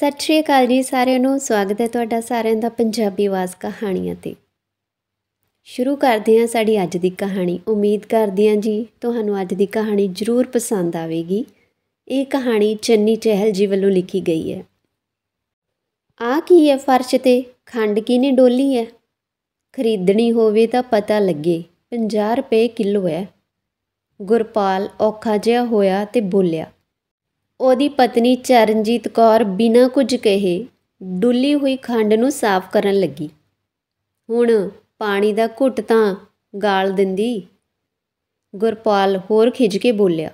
ਸਤਿ ਸ਼੍ਰੀ ਅਕਾਲ ਜੀ ਸਾਰਿਆਂ ਨੂੰ ਸਵਾਗਤ ਹੈ ਤੁਹਾਡਾ ਸਾਰਿਆਂ ਦਾ ਪੰਜਾਬੀ ਆਵਾਜ਼ ਕਹਾਣੀਆਂ ਤੇ ਸ਼ੁਰੂ ਕਰਦੇ ਹਾਂ ਸਾਡੀ ਅੱਜ ਦੀ ਕਹਾਣੀ ਉਮੀਦ ਕਰਦੇ ਹਾਂ ਜੀ ਤੁਹਾਨੂੰ ਅੱਜ ਦੀ ਕਹਾਣੀ ਜ਼ਰੂਰ ਪਸੰਦ ਆਵੇਗੀ ਇਹ ਕਹਾਣੀ ਚੰਨੀ ਚਹਿਲ ਜੀ ਵੱਲੋਂ ਲਿਖੀ ਗਈ ਹੈ ਆ ਕੀ ਹੈ ਫਰਸ਼ ਤੇ ਖੰਡ ਕਿਨੇ ਡੋਲੀ ਹੈ ਖਰੀਦਣੀ ਹੋਵੇ ਤਾਂ ਪਤਾ ਲੱਗੇ 50 ਰੁਪਏ ਕਿਲੋ ਹੈ ਗੁਰਪਾਲ ਔਖਾ ਜਿਹਾ ਹੋਇਆ ਤੇ ਬੋਲਿਆ ਉਹਦੀ ਪਤਨੀ ਚਰਨਜੀਤ ਕੌਰ ਬਿਨਾਂ ਕੁਝ ਕਹੇ ਡੁੱਲੀ ਹੋਈ ਖੰਡ ਨੂੰ ਸਾਫ਼ ਕਰਨ ਲੱਗੀ ਹੁਣ ਪਾਣੀ ਦਾ ਘੁੱਟ ਤਾਂ ਗਾਲ ਦਿੰਦੀ ਗੁਰਪਾਲ ਹੋਰ ਖਿਜ ਕੇ ਬੋਲਿਆ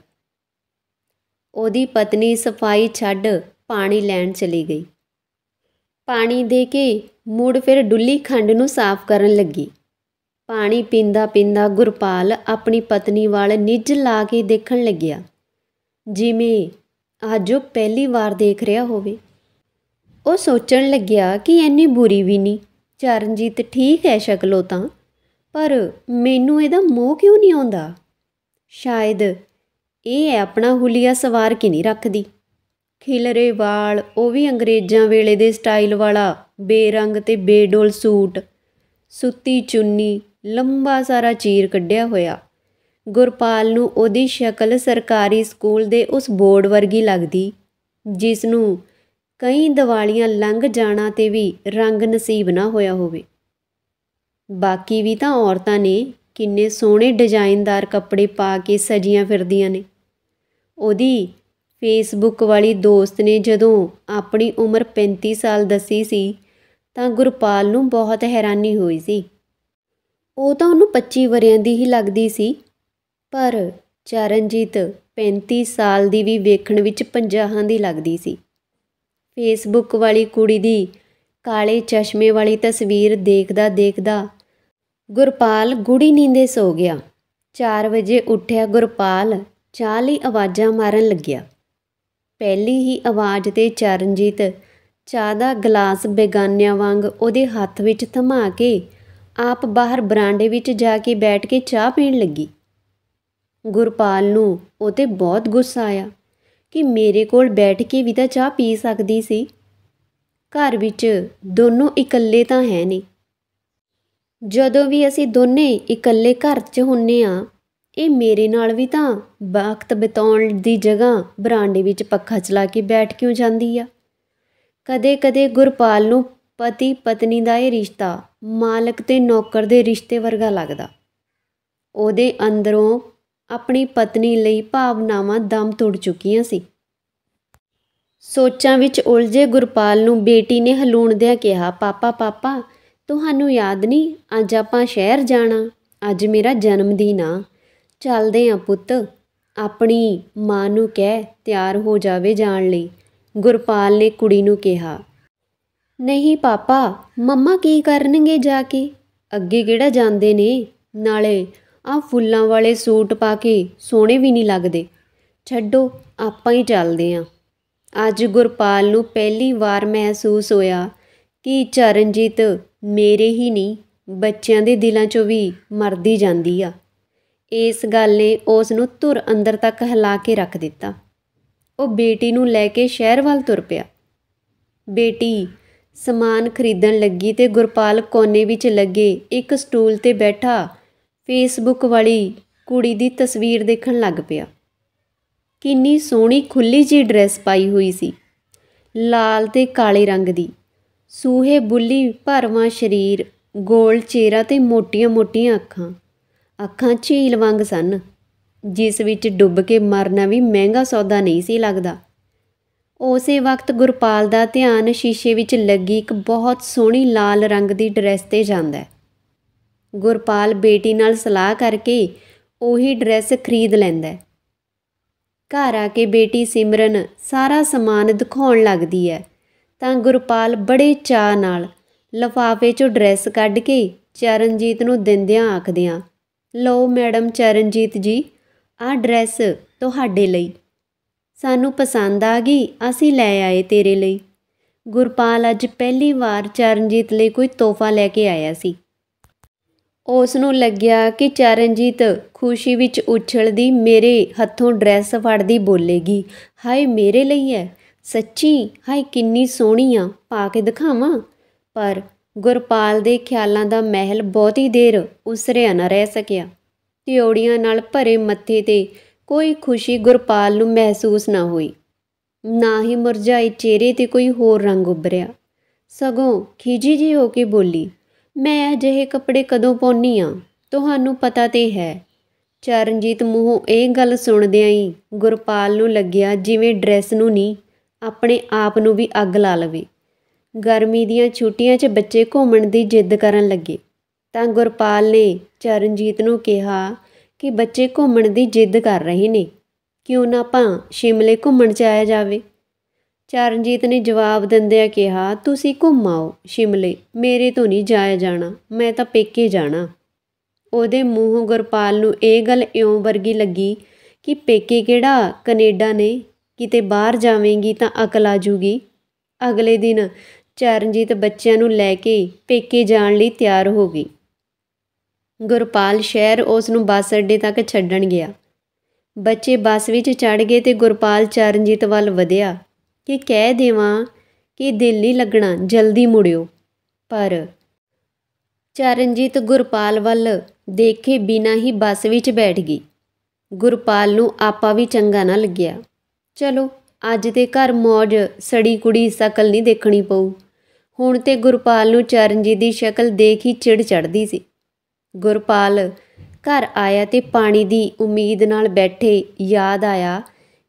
ਉਹਦੀ ਪਤਨੀ ਸਫਾਈ ਛੱਡ ਪਾਣੀ ਲੈਣ ਚਲੀ ਗਈ ਪਾਣੀ ਦੇ ਕੇ ਮੂੜ ਫਿਰ ਡੁੱਲੀ ਖੰਡ ਨੂੰ ਸਾਫ਼ ਕਰਨ ਲੱਗੀ ਪਾਣੀ ਪੀਂਦਾ ਪੀਂਦਾ ਗੁਰਪਾਲ ਆਪਣੀ ਪਤਨੀ ਵੱਲ ਨਿੱਜ ਲਾ ਕੇ ਦੇਖਣ ਲੱਗਿਆ ਜਿਵੇਂ ਅੱਜ ਉਹ ਪਹਿਲੀ ਵਾਰ ਦੇਖ ਰਿਹਾ ਹੋਵੇ ਉਹ ਸੋਚਣ ਲੱਗਿਆ ਕਿ ਐਨੀ ਬੁਰੀ ਵੀ ਨਹੀਂ ਚਰਨਜੀਤ ਠੀਕ ਹੈ ਸ਼ਕਲੋਂ ਤਾਂ ਪਰ ਮੈਨੂੰ ਇਹਦਾ ਮੋਹ ਕਿਉਂ ਨਹੀਂ ਆਉਂਦਾ ਸ਼ਾਇਦ ਇਹ ਹੈ ਆਪਣਾ ਹੁਲੀਆ ਸਵਾਰ ਕਿ ਨਹੀਂ ਰੱਖਦੀ ਖਿਲਰੇ ਵਾਲ ਉਹ ਵੀ ਅੰਗਰੇਜ਼ਾਂ ਵੇਲੇ ਦੇ ਸਟਾਈਲ ਵਾਲਾ ਬੇਰੰਗ ਤੇ ਬੇਡੋਲ ਸੂਟ ਸੁੱਤੀ ਚੁੰਨੀ ਲੰਬਾ ਸਾਰਾ ਚੀਰ ਕੱਢਿਆ ਹੋਇਆ ਗੁਰਪਾਲ ਨੂੰ ਉਹਦੀ ਸ਼ਕਲ ਸਰਕਾਰੀ ਸਕੂਲ ਦੇ ਉਸ ਬੋਰਡ ਵਰਗੀ ਲੱਗਦੀ ਜਿਸ ਨੂੰ ਕਈ ਦੀਵਾਲੀਆਂ ਲੰਘ ਜਾਣਾ ਤੇ ਵੀ ਰੰਗ ਨਸੀਬ ਨਾ ਹੋਇਆ ਹੋਵੇ ਬਾਕੀ ਵੀ ਤਾਂ ਔਰਤਾਂ ਨੇ ਕਿੰਨੇ ਸੋਹਣੇ ਡਿਜ਼ਾਈਨਦਾਰ ਕੱਪੜੇ ਪਾ ਕੇ ਸਜੀਆਂ ਫਿਰਦੀਆਂ ਨੇ ਉਹਦੀ ਫੇਸਬੁੱਕ ਵਾਲੀ ਦੋਸਤ ਨੇ ਜਦੋਂ ਆਪਣੀ ਉਮਰ 35 ਸਾਲ ਦੱਸੀ ਸੀ ਤਾਂ ਗੁਰਪਾਲ ਨੂੰ ਬਹੁਤ ਹੈਰਾਨੀ ਹੋਈ ਸੀ ਉਹ ਤਾਂ ਉਹਨੂੰ 25 ਵਰਿਆਂ ਦੀ ਹੀ ਲੱਗਦੀ ਸੀ ਪਰ ਚਰਨਜੀਤ 35 ਸਾਲ ਦੀ ਵੀ ਵੇਖਣ ਵਿੱਚ ਪੰਜਾਹਾਂ ਦੀ ਲੱਗਦੀ ਸੀ ਫੇਸਬੁੱਕ ਵਾਲੀ ਕੁੜੀ ਦੀ ਕਾਲੇ ਚਸ਼ਮੇ ਵਾਲੀ ਤਸਵੀਰ ਦੇਖਦਾ ਦੇਖਦਾ ਗੁਰਪਾਲ ਗੁੜੀ ਨੀਂਦੇ ਸੋ ਗਿਆ 4 ਵਜੇ ਉੱਠਿਆ ਗੁਰਪਾਲ ਚਾਹ ਲਈ ਆਵਾਜ਼ਾਂ ਮਾਰਨ ਲੱਗਿਆ ਪਹਿਲੀ ਹੀ ਆਵਾਜ਼ ਤੇ ਚਰਨਜੀਤ ਚਾਹ ਦਾ ਗਲਾਸ ਬੇਗਾਨਿਆਂ ਵਾਂਗ ਉਹਦੇ ਹੱਥ ਵਿੱਚ ਥਮਾ ਕੇ ਆਪ ਬਾਹਰ ਬਰਾਂਡੇ ਵਿੱਚ ਜਾ ਕੇ ਬੈਠ ਕੇ ਚਾਹ ਪੀਣ ਲੱਗੀ ਗੁਰਪਾਲ ਨੂੰ ਉਹ 'ਤੇ ਬਹੁਤ ਗੁੱਸਾ ਆਇਆ ਕਿ ਮੇਰੇ ਕੋਲ ਬੈਠ ਕੇ ਵੀ ਤਾਂ ਚਾਹ ਪੀ ਸਕਦੀ ਸੀ ਘਰ ਵਿੱਚ ਦੋਨੋਂ ਇਕੱਲੇ ਤਾਂ ਹੈ ਨਹੀਂ ਜਦੋਂ ਵੀ ਅਸੀਂ ਦੋਨੇ ਇਕੱਲੇ ਘਰ 'ਚ ਹੁੰਨੇ ਆ ਇਹ ਮੇਰੇ ਨਾਲ ਵੀ ਤਾਂ ਵਕਤ ਬਿਤਾਉਣ ਦੀ ਜਗ੍ਹਾ ਬਰਾਂਡੇ ਵਿੱਚ ਪੱਖਾ ਚਲਾ ਕੇ ਬੈਠ ਕਿਉਂ ਜਾਂਦੀ ਆ ਕਦੇ-ਕਦੇ ਗੁਰਪਾਲ ਨੂੰ ਪਤੀ ਪਤਨੀ ਦਾ ਇਹ ਰਿਸ਼ਤਾ ਮਾਲਕ ਤੇ ਨੌਕਰ ਦੇ ਰਿਸ਼ਤੇ ਵਰਗਾ ਲੱਗਦਾ ਉਹਦੇ ਅੰਦਰੋਂ ਆਪਣੀ ਪਤਨੀ ਲਈ ਭਾਵਨਾਵਾਂ ਦਮ ਤੋੜ ਚੁੱਕੀਆਂ ਸੀ ਸੋਚਾਂ ਵਿੱਚ ਉਲਝੇ ਗੁਰਪਾਲ ਨੂੰ ਬੇਟੀ ਨੇ ਹਲੂਣਦਿਆਂ ਕਿਹਾ ਪਾਪਾ ਪਾਪਾ ਤੁਹਾਨੂੰ ਯਾਦ ਨਹੀਂ ਅੱਜ ਆਪਾਂ ਸ਼ਹਿਰ ਜਾਣਾ ਅੱਜ ਮੇਰਾ ਜਨਮ ਦਿਨ ਆ ਚੱਲਦੇ ਆ ਪੁੱਤ ਆਪਣੀ ਮਾਂ ਨੂੰ ਕਹਿ ਤਿਆਰ ਹੋ ਜਾਵੇ ਜਾਣ ਲਈ ਗੁਰਪਾਲ ਨੇ ਕੁੜੀ ਨੂੰ ਕਿਹਾ ਨਹੀਂ ਪਾਪਾ ਮੰਮਾ ਕੀ ਕਰਨਗੇ ਜਾ ਕੇ ਅੱਗੇ ਕਿਹੜਾ ਜਾਂਦੇ ਨੇ ਨਾਲੇ ਆ ਫੁੱਲਾਂ ਵਾਲੇ ਸੂਟ ਪਾ ਕੇ ਸੋਹਣੇ ਵੀ ਨਹੀਂ ਲੱਗਦੇ ਛੱਡੋ ਆਪਾਂ ਹੀ ਚੱਲਦੇ ਆਂ ਅੱਜ ਗੁਰਪਾਲ ਨੂੰ ਪਹਿਲੀ ਵਾਰ ਮਹਿਸੂਸ ਹੋਇਆ ਕਿ ਚਰਨਜੀਤ ਮੇਰੇ ਹੀ ਨਹੀਂ ਬੱਚਿਆਂ ਦੇ ਦਿਲਾਂ 'ਚੋਂ ਵੀ ਮਰਦੀ ਜਾਂਦੀ ਆ ਇਸ ਗੱਲ ਨੇ ਉਸ ਨੂੰ ਧੁਰ ਅੰਦਰ ਤੱਕ ਹਿਲਾ ਕੇ ਰੱਖ ਦਿੱਤਾ ਉਹ ਬੇਟੀ ਨੂੰ ਲੈ ਕੇ ਸ਼ਹਿਰ ਵੱਲ ਤੁਰ ਪਿਆ ਬੇਟੀ ਸਮਾਨ ਖਰੀਦਣ ਲੱਗੀ ਤੇ ਗੁਰਪਾਲ ਕੋਨੇ ਵਿੱਚ ਲੱਗੇ ਇੱਕ ਸਟੂਲ ਤੇ ਬੈਠਾ ਫੇਸਬੁੱਕ ਵਾਲੀ ਕੁੜੀ ਦੀ ਤਸਵੀਰ ਦੇਖਣ ਲੱਗ ਪਿਆ ਕਿੰਨੀ ਸੋਹਣੀ ਖੁੱਲੀ ਜੀ ਡਰੈਸ ਪਾਈ ਹੋਈ ਸੀ ਲਾਲ ਤੇ ਕਾਲੇ ਰੰਗ ਦੀ ਸੂਹੇ ਬੁੱਲੀ ਭਰਵਾ ਸਰੀਰ ਗੋਲ ਚਿਹਰਾ ਤੇ ਮੋਟੀਆਂ-ਮੋਟੀਆਂ ਅੱਖਾਂ ਅੱਖਾਂ ਝੀਲ ਵਾਂਗ ਸਨ ਜਿਸ ਵਿੱਚ ਡੁੱਬ ਕੇ ਮਰਨਾ ਵੀ ਮਹਿੰਗਾ ਸੌਦਾ ਨਹੀਂ ਸੀ ਲੱਗਦਾ ਉਸੇ ਵਕਤ ਗੁਰਪਾਲ ਦਾ ਧਿਆਨ ਸ਼ੀਸ਼ੇ ਵਿੱਚ ਲੱਗੀ ਇੱਕ ਬਹੁਤ ਸੋਹਣੀ ਲਾਲ ਰੰਗ ਦੀ ਡਰੈਸ ਤੇ ਜਾਂਦਾ ਹੈ ਗੁਰਪਾਲ ਬੇਟੀ ਨਾਲ ਸਲਾਹ ਕਰਕੇ ਉਹੀ ਡਰੈਸ ਖਰੀਦ ਲੈਂਦਾ ਘਰ ਆ ਕੇ ਬੇਟੀ ਸਿਮਰਨ ਸਾਰਾ ਸਮਾਨ ਦਿਖਾਉਣ ਲੱਗਦੀ ਹੈ ਤਾਂ ਗੁਰਪਾਲ ਬੜੇ ਚਾਹ ਨਾਲ ਲਫਾਫੇ 'ਚੋਂ ਡਰੈਸ ਕੱਢ ਕੇ ਚਰਨਜੀਤ ਨੂੰ ਦਿੰਦਿਆਂ ਆਖਦਿਆਂ ਲਓ ਮੈਡਮ ਚਰਨਜੀਤ ਜੀ ਆ ਡਰੈਸ ਤੁਹਾਡੇ ਲਈ ਸਾਨੂੰ ਪਸੰਦ ਆ ਗਈ ਅਸੀਂ ਲੈ ਆਏ ਤੇਰੇ ਲਈ ਗੁਰਪਾਲ ਅੱਜ ਪਹਿਲੀ ਵਾਰ ਚਰਨਜੀਤ ਲਈ ਕੋਈ ਤੋਹਫਾ ਲੈ ਕੇ ਆਇਆ ਸੀ ਉਸ ਨੂੰ ਲੱਗਿਆ ਕਿ ਚਰਨਜੀਤ ਖੁਸ਼ੀ ਵਿੱਚ ਉਛਲਦੀ ਮੇਰੇ ਹੱਥੋਂ ਡਰੈਸ ਫੜਦੀ ਬੋਲੇਗੀ ਹਾਏ ਮੇਰੇ ਲਈ ਹੈ ਸੱਚੀ ਹਾਏ ਕਿੰਨੀ ਸੋਹਣੀ ਆ ਪਾ ਕੇ ਦਿਖਾਵਾਂ ਪਰ ਗੁਰਪਾਲ ਦੇ ਖਿਆਲਾਂ ਦਾ ਮਹਿਲ ਬਹੁਤੀ ਦੇਰ ਉਸਰਿਆ ਨਾ ਰਹਿ ਸਕਿਆ ਤਿਉੜੀਆਂ ਨਾਲ ਭਰੇ ਮੱਥੇ ਤੇ ਕੋਈ ਖੁਸ਼ੀ ਗੁਰਪਾਲ ਨੂੰ ਮਹਿਸੂਸ ਨਾ ਹੋਈ ਨਾ ਹੀ ਮੁਰਝਾਈ ਚਿਹਰੇ ਤੇ ਕੋਈ ਹੋਰ ਰੰਗ ਉੱਭਰਿਆ ਸਗੋਂ ਖੀਜੀ ਜੀ ਹੋ ਕੇ ਬੋਲੀ ਮੈਂ ਅਜਿਹੇ ਕੱਪੜੇ ਕਦੋਂ ਪਾਉਣੀ ਆ ਤੁਹਾਨੂੰ ਪਤਾ ਤੇ ਹੈ ਚਰਨਜੀਤ ਮੂੰਹੋਂ ਇਹ ਗੱਲ ਸੁਣਦਿਆਂ ਹੀ ਗੁਰਪਾਲ ਨੂੰ ਲੱਗਿਆ ਜਿਵੇਂ ਡਰੈਸ ਨੂੰ ਨਹੀਂ ਆਪਣੇ ਆਪ ਨੂੰ ਵੀ ਅੱਗ ਲਾ ਲਵੇ ਗਰਮੀ ਦੀਆਂ ਛੁੱਟੀਆਂ 'ਚ ਬੱਚੇ ਘੁੰਮਣ ਦੀ ਜਿੱਦ ਕਰਨ ਲੱਗੇ ਤਾਂ ਗੁਰਪਾਲ ਨੇ ਚਰਨਜੀਤ ਨੂੰ ਕਿਹਾ ਕਿ ਬੱਚੇ ਘੁੰਮਣ ਦੀ ਜਿੱਦ ਕਰ ਰਹੇ ਨੇ ਕਿਉਂ ਨਾ ਆਪਾਂ ਸ਼ਿਮਲੇ ਘੁੰਮਣ ਜਾਇਆ ਜਾਵੇ ਚਰਨਜੀਤ ਨੇ ਜਵਾਬ ਦਿੰਦਿਆਂ ਕਿਹਾ ਤੁਸੀਂ ਘੁੰਮਾਓ ਸ਼ਿਮਲੇ ਮੇਰੇ ਤੋਂ ਨਹੀਂ ਜਾਇਆ ਜਾਣਾ ਮੈਂ ਤਾਂ ਪੇਕੇ ਜਾਣਾ ਉਹਦੇ ਮੂੰਹੋਂ ਗੁਰਪਾਲ ਨੂੰ ਇਹ ਗੱਲ ਇਉਂ ਵਰਗੀ ਲੱਗੀ ਕਿ ਪੇਕੇ ਕਿਹੜਾ ਕੈਨੇਡਾ ਨੇ ਕਿਤੇ ਬਾਹਰ ਜਾਵੇਂਗੀ ਤਾਂ ਅਕਲ ਆ ਜੂਗੀ ਅਗਲੇ ਦਿਨ ਚਰਨਜੀਤ ਬੱਚਿਆਂ ਨੂੰ ਲੈ ਕੇ ਪੇਕੇ ਜਾਣ ਲਈ ਤਿਆਰ ਹੋ ਗਈ ਗੁਰਪਾਲ ਸ਼ਹਿਰ ਉਸ ਨੂੰ ਬੱਸ ਅੱਡੇ ਤੱਕ ਛੱਡਣ ਗਿਆ ਬੱਚੇ ਬੱਸ ਵਿੱਚ ਚੜ ਗਏ ਤੇ ਗੁਰਪਾਲ ਚਰਨਜੀਤ ਵੱਲ ਵਧਿਆ ਕਿ ਕਹਿ ਦੇਵਾਂ ਕਿ ਦਿਲ ਨਹੀਂ ਲੱਗਣਾ ਜਲਦੀ ਮੁੜਿਓ ਪਰ ਚਰਨਜੀਤ ਗੁਰਪਾਲ ਵੱਲ ਦੇਖੇ ਬਿਨਾਂ ਹੀ ਬੱਸ ਵਿੱਚ ਬੈਠ ਗਈ ਗੁਰਪਾਲ ਨੂੰ ਆਪਾ ਵੀ ਚੰਗਾ ਨਾ ਲੱਗਿਆ ਚਲੋ ਅੱਜ ਤੇ ਘਰ ਮੌਜ ਸੜੀ ਕੁੜੀ ਸ਼ਕਲ ਨਹੀਂ ਦੇਖਣੀ ਪਊ ਹੁਣ ਤੇ ਗੁਰਪਾਲ ਨੂੰ ਚਰਨਜੀਤ ਦੀ ਸ਼ਕਲ ਦੇਖ ਹੀ ਚਿੜ ਚੜਦੀ ਸੀ ਗੁਰਪਾਲ ਘਰ ਆਇਆ ਤੇ ਪਾਣੀ ਦੀ ਉਮੀਦ ਨਾਲ ਬੈਠੇ ਯਾਦ ਆਇਆ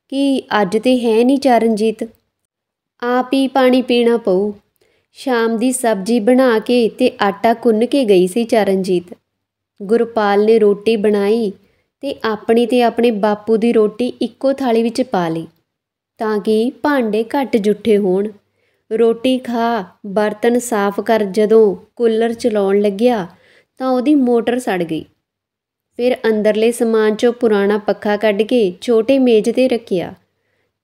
ਕਿ ਅੱਜ ਤੇ ਹੈ ਨਹੀਂ ਚਰਨਜੀਤ ਆਪ ਹੀ ਪਾਣੀ ਪੀਣਾ ਪਊ ਸ਼ਾਮ ਦੀ ਸਬਜ਼ੀ ਬਣਾ ਕੇ ਤੇ ਆਟਾ ਕੁੰਨ ਕੇ ਗਈ ਸੀ ਚਰਨਜੀਤ ਗੁਰਪਾਲ ਨੇ ਰੋਟੀ ਬਣਾਈ ਤੇ ਆਪਣੀ ਤੇ ਆਪਣੇ ਬਾਪੂ ਦੀ ਰੋਟੀ ਇੱਕੋ ਥਾਲੀ ਵਿੱਚ ਪਾ ਲਈ ਤਾਂ ਕਿ ਭਾਂਡੇ ਘੱਟ ਜੁੱਠੇ ਹੋਣ ਰੋਟੀ ਖਾ ਬਰਤਨ ਸਾਫ਼ ਕਰ ਜਦੋਂ ਕੂਲਰ ਚਲਾਉਣ ਲੱਗਿਆ ਤਾਂ ਉਹਦੀ ਮੋਟਰ ਸੜ ਗਈ ਫਿਰ ਅੰਦਰਲੇ ਸਮਾਨ 'ਚੋਂ ਪੁਰਾਣਾ ਪੱਖਾ ਕੱਢ ਕੇ ਛੋਟੇ ਮੇਜ਼ ਤੇ ਰੱਖਿਆ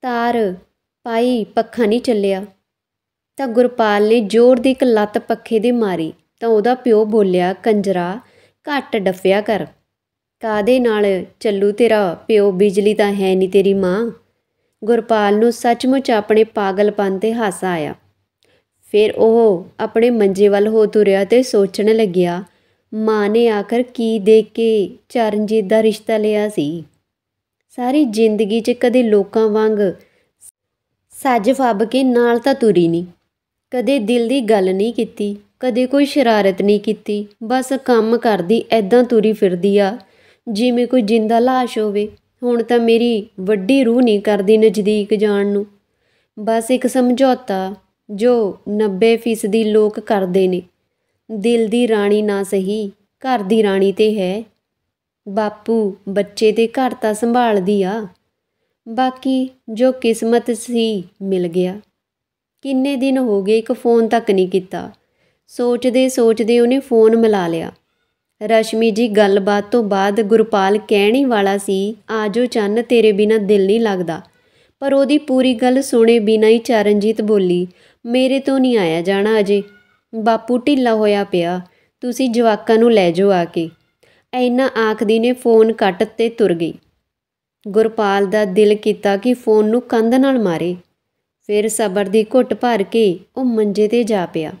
ਤਾਰ ਪਾਈ ਪੱਖਾ ਨਹੀਂ ਚੱਲਿਆ ਤਾਂ ਗੁਰਪਾਲ ਨੇ ਜ਼ੋਰ ਦੀ ਇੱਕ ਲੱਤ ਪੱਖੇ ਦੇ ਮਾਰੀ ਤਾਂ ਉਹਦਾ ਪਿਓ ਬੋਲਿਆ ਕੰਜਰਾ ਘੱਟ ਡੱਫਿਆ ਕਰ ਕਾਦੇ ਨਾਲ ਚੱਲੂ ਤੇਰਾ ਪਿਓ ਬਿਜਲੀ ਤਾਂ ਹੈ ਨਹੀਂ ਤੇਰੀ ਮਾਂ ਗੁਰਪਾਲ ਨੂੰ ਸੱਚਮੁੱਚ ਆਪਣੇ ਪਾਗਲਪਨ ਤੇ ਹਾਸਾ ਆਇਆ ਫਿਰ ਉਹ ਆਪਣੇ ਮੰਜੇ ਵੱਲ ਹੋ ਤੁਰਿਆ ਤੇ ਸੋਚਣ ਲੱਗਿਆ ਮਾਂ ਨੇ ਆਖਰ ਕੀ ਦੇਖ ਕੇ ਚਰਨਜੀਤ ਦਾ ਰਿਸ਼ਤਾ ਲਿਆ ਸੀ ਸਾਰੀ ਜ਼ਿੰਦਗੀ 'ਚ ਕਦੇ ਲੋਕਾਂ ਵਾਂਗ ਸੱਜ ਫੱਬ ਕੇ ਨਾਲ ਤਾਂ ਤੁਰੀ ਨਹੀਂ ਕਦੇ ਦਿਲ ਦੀ ਗੱਲ ਨਹੀਂ ਕੀਤੀ ਕਦੇ ਕੋਈ ਸ਼ਰਾਰਤ ਨਹੀਂ ਕੀਤੀ ਬਸ ਕੰਮ ਕਰਦੀ ਐਦਾਂ ਤੁਰੀ ਫਿਰਦੀ ਆ ਜਿਵੇਂ ਕੋਈ ਜਿੰਦਾ ਲਾਸ਼ ਹੋਵੇ ਹੁਣ ਤਾਂ ਮੇਰੀ ਵੱਡੀ ਰੂਹ ਨਹੀਂ ਕਰਦੀ ਨਜ਼ਦੀਕ ਜਾਣ ਨੂੰ ਬਸ ਇੱਕ ਸਮਝੌਤਾ ਜੋ 90% ਦੀ ਲੋਕ ਕਰਦੇ ਨੇ ਦਿਲ ਦੀ ਰਾਣੀ ਨਾ ਸਹੀ ਘਰ ਦੀ ਰਾਣੀ ਤੇ ਹੈ ਬਾਪੂ ਬੱਚੇ ਦੇ ਘਰ ਤਾਂ ਸੰਭਾਲਦੀ ਆ ਬਾਕੀ ਜੋ ਕਿਸਮਤ ਸੀ ਮਿਲ ਗਿਆ ਕਿੰਨੇ ਦਿਨ ਹੋ ਗਏ ਇੱਕ ਫੋਨ ਤੱਕ ਨਹੀਂ ਕੀਤਾ ਸੋਚਦੇ ਸੋਚਦੇ ਉਹਨੇ ਫੋਨ ਮਿਲਾ ਲਿਆ ਰਸ਼ਮੀ ਜੀ ਗੱਲਬਾਤ ਤੋਂ ਬਾਅਦ ਗੁਰਪਾਲ ਕਹਿਣੀ ਵਾਲਾ ਸੀ ਆਜੋ ਚੰਨ ਤੇਰੇ ਬਿਨਾ ਦਿਲ ਨਹੀਂ ਲੱਗਦਾ ਪਰ ਉਹਦੀ ਪੂਰੀ ਗੱਲ ਸੁਣੇ ਬਿਨਾ ਹੀ ਚਰਨਜੀਤ ਬੋਲੀ ਮੇਰੇ ਤੋਂ ਨਹੀਂ ਆਇਆ ਜਾਣਾ ਅਜੇ ਬਾਪੂ ਢਿੱਲਾ ਹੋਇਆ ਪਿਆ ਤੁਸੀਂ ਜਵਾਕਾਂ ਨੂੰ ਲੈ ਜਾਓ ਆ ਕੇ ਐਨਾ ਆਖਦੀ ਨੇ ਫੋਨ ਕੱਟ ਤੇ ਤੁਰ ਗਈ ਗੁਰਪਾਲ ਦਾ ਦਿਲ ਕੀਤਾ ਕਿ ਫੋਨ ਨੂੰ ਕੰਧ ਨਾਲ ਮਾਰੇ ਫਿਰ ਸਬਰ ਦੀ ਘੁੱਟ ਭਰ ਕੇ ਉਹ ਮੰਜੇ ਤੇ ਜਾ ਪਿਆ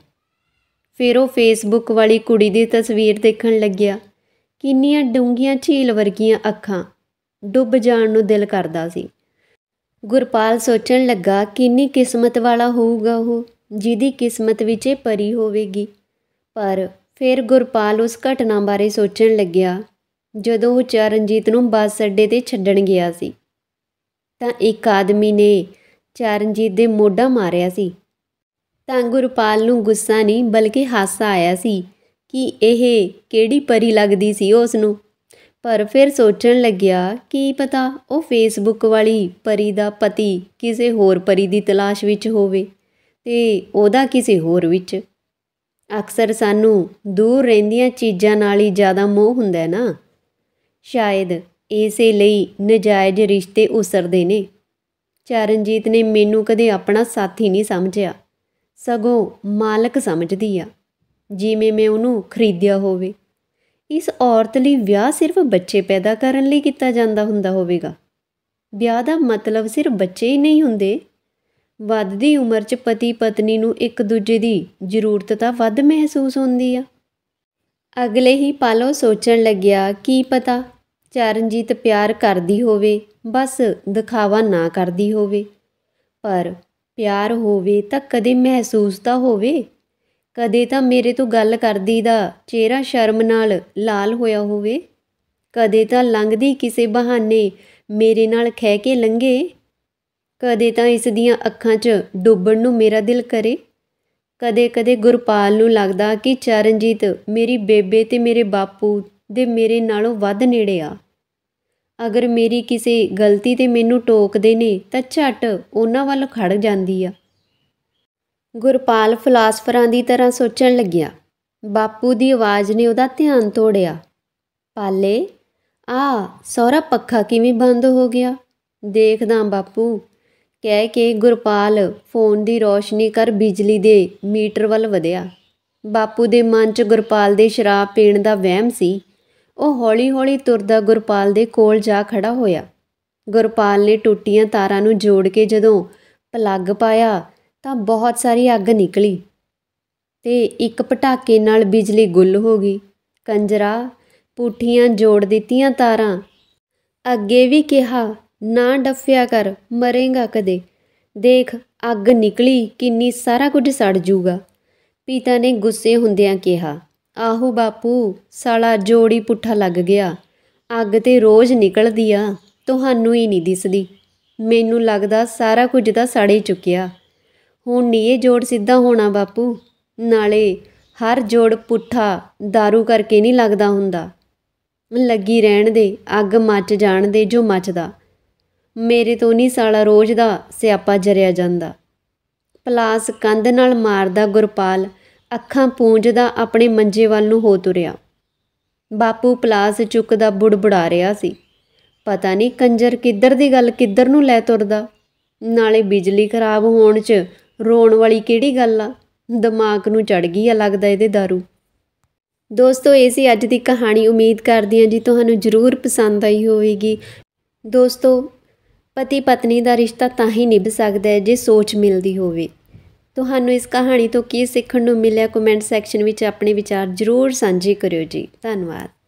ਫਿਰ ਉਹ ਫੇਸਬੁੱਕ ਵਾਲੀ ਕੁੜੀ ਦੀ ਤਸਵੀਰ ਦੇਖਣ ਲੱਗਿਆ ਕਿੰਨੀਆਂ ਡੂੰਗੀਆਂ ਝੀਲ ਵਰਗੀਆਂ ਅੱਖਾਂ ਡੁੱਬ ਜਾਣ ਨੂੰ ਦਿਲ ਕਰਦਾ ਸੀ ਗੁਰਪਾਲ ਸੋਚਣ ਲੱਗਾ ਕਿੰਨੀ ਕਿਸਮਤ ਵਾਲਾ ਹੋਊਗਾ ਉਹ ਜਿਹਦੀ ਕਿਸਮਤ ਵਿੱਚ ਇਹ ਪਰੀ ਹੋਵੇਗੀ ਪਰ ਫਿਰ ਗੁਰਪਾਲ ਉਸ ਘਟਨਾ ਬਾਰੇ ਸੋਚਣ ਲੱਗਿਆ ਜਦੋਂ ਉਹ ਚਰਨਜੀਤ ਨੂੰ ਬੱਸ ਅੱਡੇ 'ਤੇ ਛੱਡਣ ਗਿਆ ਸੀ ਤਾਂ ਇੱਕ ਆਦਮੀ ਨੇ ਚਰਨਜੀਤ ਦੇ ਮੋਢਾ ਮਾਰਿਆ ਸੀ ਤਾਂ ਗੁਰਪਾਲ ਨੂੰ ਗੁੱਸਾ ਨਹੀਂ ਬਲਕਿ ਹਾਸਾ ਆਇਆ ਸੀ ਕਿ ਇਹ ਕਿਹੜੀ ਪਰੀ ਲੱਗਦੀ ਸੀ ਉਸ ਨੂੰ ਪਰ ਫਿਰ ਸੋਚਣ ਲੱਗਿਆ ਕਿ ਪਤਾ ਉਹ ਫੇਸਬੁੱਕ ਵਾਲੀ ਪਰੀ ਦਾ ਪਤੀ ਕਿਸੇ ਹੋਰ ਪਰੀ ਦੀ ਤਲਾਸ਼ ਵਿੱਚ ਹੋਵੇ ਤੇ ਉਹਦਾ ਕਿਸੇ ਹੋਰ ਵਿੱਚ ਅਕਸਰ ਸਾਨੂੰ ਦੂਰ ਰਹਿੰਦੀਆਂ ਚੀਜ਼ਾਂ ਨਾਲ ਹੀ ਜ਼ਿਆਦਾ ਮੋਹ ਹੁੰਦਾ ਹੈ ਨਾ ਸ਼ਾਇਦ ਇਸੇ ਲਈ ਨਜਾਇਜ਼ ਰਿਸ਼ਤੇ ਉਸਰਦੇ ਨੇ ਚਰਨਜੀਤ ਨੇ ਮੈਨੂੰ ਕਦੇ ਆਪਣਾ ਸਾਥੀ ਨਹੀਂ ਸਮਝਿਆ ਸਗੋਂ ਮਾਲਕ ਸਮਝਦੀ ਆ ਜਿਵੇਂ ਮੈਂ ਉਹਨੂੰ ਖਰੀਦਿਆ ਹੋਵੇ ਇਸ ਔਰਤ ਲਈ ਵਿਆਹ ਸਿਰਫ ਬੱਚੇ ਪੈਦਾ ਕਰਨ ਲਈ ਕੀਤਾ ਜਾਂਦਾ ਹੁੰਦਾ ਹੋਵੇਗਾ ਵਿਆਹ ਦਾ ਮਤਲਬ ਸਿਰਫ ਬੱਚੇ ਹੀ ਨਹੀਂ ਹੁੰਦੇ ਵੱਧਦੀ ਉਮਰ 'ਚ ਪਤੀ ਪਤਨੀ ਨੂੰ ਇੱਕ ਦੂਜੇ ਦੀ ਜ਼ਰੂਰਤ ਤਾਂ ਵੱਧ ਮਹਿਸੂਸ ਹੁੰਦੀ ਆ ਅਗਲੇ ਹੀ ਪਲੋਂ ਸੋਚਣ ਲੱਗਿਆ ਕੀ ਪਤਾ ਚਰਨਜੀਤ ਪਿਆਰ ਕਰਦੀ ਹੋਵੇ ਬਸ ਦਿਖਾਵਾ ਨਾ ਕਰਦੀ ਹੋਵੇ ਪਰ ਪਿਆਰ ਹੋਵੇ ਤਾਂ ਕਦੇ ਮਹਿਸੂਸ ਤਾਂ ਹੋਵੇ ਕਦੇ ਤਾਂ ਮੇਰੇ ਤੋਂ ਗੱਲ ਕਰਦੀ ਦਾ ਚਿਹਰਾ ਸ਼ਰਮ ਨਾਲ ਲਾਲ ਹੋਇਆ ਹੋਵੇ ਕਦੇ ਤਾਂ ਲੰਘਦੀ ਕਿਸੇ ਬਹਾਨੇ ਮੇਰੇ ਨਾਲ ਖਹਿ ਕੇ ਲੰਘੇ ਕਦੇ ਤਾਂ ਇਸ ਦੀਆਂ ਅੱਖਾਂ 'ਚ ਡੁੱਬਣ ਨੂੰ ਮੇਰਾ ਦਿਲ ਕਰੇ ਕਦੇ-ਕਦੇ ਗੁਰਪਾਲ ਨੂੰ ਲੱਗਦਾ ਕਿ ਚਰਨਜੀਤ ਮੇਰੀ ਬੇਬੇ ਤੇ ਮੇਰੇ ਬਾਪੂ ਦੇ ਮੇਰੇ ਨਾਲੋਂ ਵੱਧ ਨੇੜੇ ਆ ਅਗਰ ਮੇਰੀ ਕਿਸੇ ਗਲਤੀ ਤੇ ਮੈਨੂੰ ਟੋਕਦੇ ਨੇ ਤਾਂ ਛੱਟ ਉਹਨਾਂ ਵੱਲ ਖੜ ਜਾਂਦੀ ਆ ਗੁਰਪਾਲ ਫਿਲਾਸਫਰਾਂ ਦੀ ਤਰ੍ਹਾਂ ਸੋਚਣ ਲੱਗਿਆ ਬਾਪੂ ਦੀ ਆਵਾਜ਼ ਨੇ ਉਹਦਾ ਧਿਆਨ ਤੋੜਿਆ ਪਾਲੇ ਆ ਸੌਰਾ ਪੱਖਾ ਕਿਵੇਂ ਬੰਦ ਹੋ ਗਿਆ ਦੇਖਦਾ ਬਾਪੂ ਕਹਿ ਕੇ ਗੁਰਪਾਲ ਫੋਨ ਦੀ ਰੋਸ਼ਨੀ ਕਰ ਬਿਜਲੀ ਦੇ ਮੀਟਰ ਵੱਲ ਵਧਿਆ ਬਾਪੂ ਦੇ ਮਨ 'ਚ ਗੁਰਪਾਲ ਦੇ ਸ਼ਰਾਬ ਪੀਣ ਦਾ ਵਹਿਮ ਸੀ ਉਹ ਹੌਲੀ-ਹੌਲੀ ਤੁਰਦਾ ਗੁਰਪਾਲ ਦੇ ਕੋਲ ਜਾ ਖੜਾ ਹੋਇਆ ਗੁਰਪਾਲ ਨੇ ਟੁੱਟੀਆਂ ਤਾਰਾਂ ਨੂੰ ਜੋੜ ਕੇ ਜਦੋਂ ਪਲੱਗ ਪਾਇਆ ਤਾਂ ਬਹੁਤ ਸਾਰੀ ਅੱਗ ਨਿਕਲੀ ਤੇ ਇੱਕ ਪਟਾਕੇ ਨਾਲ ਬਿਜਲੀ ਗੁੱਲ ਹੋ ਗਈ ਕੰਜਰਾ ਪੂਠੀਆਂ ਜੋੜ ਦਿੱਤੀਆਂ ਤਾਰਾਂ ਅੱਗੇ ਵੀ ਕਿਹਾ ਨਾ ਡੱਫਿਆ ਕਰ ਮਰੇਗਾ ਕਦੇ ਦੇਖ ਅੱਗ ਨਿਕਲੀ ਕਿੰਨੀ ਸਾਰਾ ਕੁਝ ਸੜ ਜੂਗਾ ਪਿਤਾ ਨੇ ਗੁੱਸੇ ਹੁੰਦਿਆਂ ਕਿਹਾ ਆਹੋ ਬਾਪੂ ਸਾਲਾ ਜੋੜੀ ਪੁੱਠਾ ਲੱਗ ਗਿਆ ਅੱਗ ਤੇ ਰੋਜ਼ ਨਿਕਲਦੀ ਆ ਤੁਹਾਨੂੰ ਹੀ ਨਹੀਂ ਦਿਸਦੀ ਮੈਨੂੰ ਲੱਗਦਾ ਸਾਰਾ ਕੁਝ ਤਾਂ ਸੜੇ ਚੁੱਕਿਆ ਹੁਣ ਨਹੀਂ ਇਹ ਜੋੜ ਸਿੱਧਾ ਹੋਣਾ ਬਾਪੂ ਨਾਲੇ ਹਰ ਜੋੜ ਪੁੱਠਾ दारू ਕਰਕੇ ਨਹੀਂ ਲੱਗਦਾ ਹੁੰਦਾ ਲੱਗੀ ਰਹਿਣ ਦੇ ਅੱਗ ਮੱਚ ਜਾਣ ਦੇ ਜੋ ਮੱਚਦਾ ਮੇਰੇ ਤੋਂ ਨਹੀਂ ਸਾਲਾ ਰੋਜ਼ ਦਾ ਸਿਆਪਾ ਜਰਿਆ ਜਾਂਦਾ ਪਲਾਸ ਕੰਧ ਨਾਲ ਮਾਰਦਾ ਗੁਰਪਾਲ ਅੱਖਾਂ ਪੂੰਝਦਾ ਆਪਣੇ ਮੰਜੇ ਵੱਲ ਨੂੰ ਹੋ ਤੁਰਿਆ ਬਾਪੂ ਪਲਾਸ ਚੁੱਕਦਾ ਬੁੜਬੁੜਾ ਰਿਹਾ ਸੀ ਪਤਾ ਨਹੀਂ ਕੰਜਰ ਕਿੱਧਰ ਦੀ ਗੱਲ ਕਿੱਧਰ ਨੂੰ ਲੈ ਤੁਰਦਾ ਨਾਲੇ ਬਿਜਲੀ ਖਰਾਬ ਹੋਣ 'ਚ ਰੋਣ ਵਾਲੀ ਕਿਹੜੀ ਗੱਲ ਆ ਦਿਮਾਗ ਨੂੰ ਚੜ ਗਈ ਆ ਲੱਗਦਾ ਇਹਦੇ दारू ਦੋਸਤੋ ਇਹ ਸੀ ਅੱਜ ਦੀ ਕਹਾਣੀ ਉਮੀਦ ਕਰਦੀ ਹਾਂ ਜੀ ਤੁਹਾਨੂੰ ਜ਼ਰੂਰ ਪਸੰਦ ਆਈ ਹੋਵੇਗੀ ਦੋਸਤੋ ਪਤੀ ਪਤਨੀ ਦਾ ਰਿਸ਼ਤਾ ਤਾਂ ਹੀ ਨਿਭ ਸਕਦਾ ਹੈ ਜੇ ਸੋਚ ਮਿਲਦੀ ਹੋਵੇ ਤੁਹਾਨੂੰ ਇਸ ਕਹਾਣੀ ਤੋਂ ਕੀ ਸਿੱਖਣ ਨੂੰ ਮਿਲਿਆ ਕਮੈਂਟ ਸੈਕਸ਼ਨ ਵਿੱਚ ਆਪਣੇ ਵਿਚਾਰ ਜ਼ਰੂਰ ਸਾਂਝੇ ਕਰਿਓ ਜੀ ਧੰਨਵਾਦ